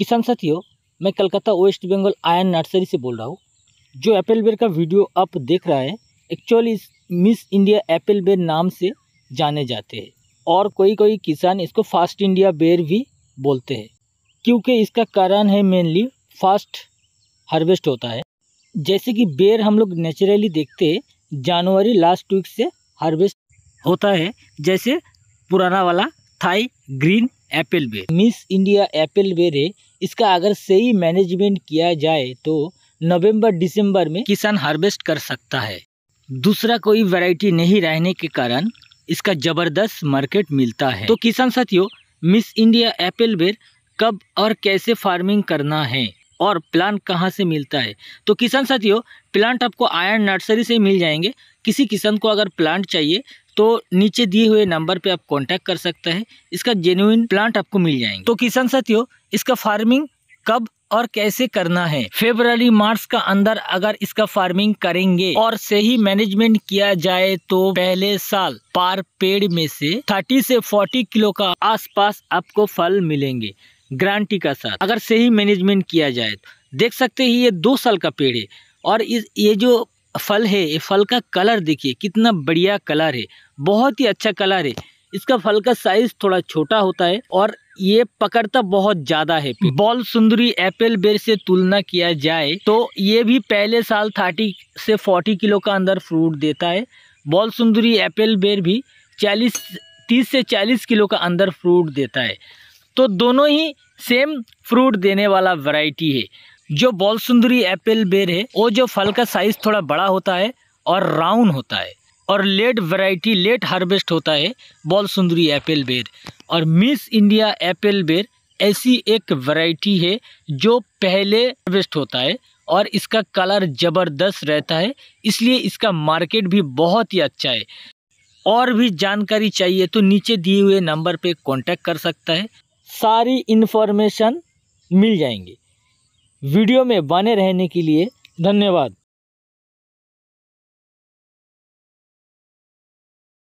किसान साथियों मैं कलकत्ता वेस्ट बंगाल आयन नर्सरी से बोल रहा हूँ जो एप्पल बेर का वीडियो आप देख रहा है एक्चुअली मिस इंडिया एप्पल बेर नाम से जाने जाते हैं और कोई कोई किसान इसको फास्ट इंडिया बेर भी बोलते हैं क्योंकि इसका कारण है मेनली फास्ट हार्वेस्ट होता है जैसे कि बेर हम लोग नेचुरली देखते हैं जनवरी लास्ट वीक से हार्वेस्ट होता है जैसे पुराना वाला थाई ग्रीन एप्पल वे मिस इंडिया एप्पल रे इसका अगर सही मैनेजमेंट किया जाए तो नवंबर दिसंबर में किसान हार्वेस्ट कर सकता है दूसरा कोई वैरायटी नहीं रहने के कारण इसका ज़बरदस्त मार्केट मिलता है तो किसान साथियों मिस इंडिया एप्पल वेर कब और कैसे फार्मिंग करना है और प्लांट कहाँ से मिलता है तो किसान साथियों प्लांट आपको आयरन नर्सरी से मिल जाएंगे किसी किसान को अगर प्लांट चाहिए तो नीचे दिए हुए नंबर पे आप कांटेक्ट कर सकते हैं इसका जेन्यून प्लांट आपको मिल जाएंगे तो किसान साथियों इसका फार्मिंग कब और कैसे करना है फेबर मार्च का अंदर अगर इसका फार्मिंग करेंगे और सही मैनेजमेंट किया जाए तो पहले साल पार पेड़ में से 30 से 40 किलो का आसपास आपको फल मिलेंगे ग्रांटी का साथ अगर सही मैनेजमेंट किया जाए तो। देख सकते हैं ये दो साल का पेड़ है और इस ये जो फल है ये फल का कलर देखिए कितना बढ़िया कलर है बहुत ही अच्छा कलर है इसका फल का साइज थोड़ा छोटा होता है और ये पकड़ता बहुत ज्यादा है हम्म। बॉल सुंदरी एप्पल बेर से तुलना किया जाए तो ये भी पहले साल थर्टी से फोर्टी किलो का अंदर फ्रूट देता है बॉल सुंदरी एप्पल बेर भी चालीस तीस से चालीस किलो का अंदर फ्रूट देता है तो दोनों ही सेम फ्रूट देने वाला वैरायटी है जो बॉल सुंदरी एप्पल बेर है वो जो फल का साइज थोड़ा बड़ा होता है और राउंड होता है और लेट वैरायटी लेट हार्वेस्ट होता है बॉल सुंदरी एप्पल बेर और मिस इंडिया एप्पल बेर ऐसी एक वैरायटी है जो पहले हार्वेस्ट होता है और इसका कलर ज़बरदस्त रहता है इसलिए इसका मार्केट भी बहुत ही अच्छा है और भी जानकारी चाहिए तो नीचे दिए हुए नंबर पे कॉन्टेक्ट कर सकता है सारी इन्फॉर्मेशन मिल जाएंगे वीडियो में बने रहने के लिए धन्यवाद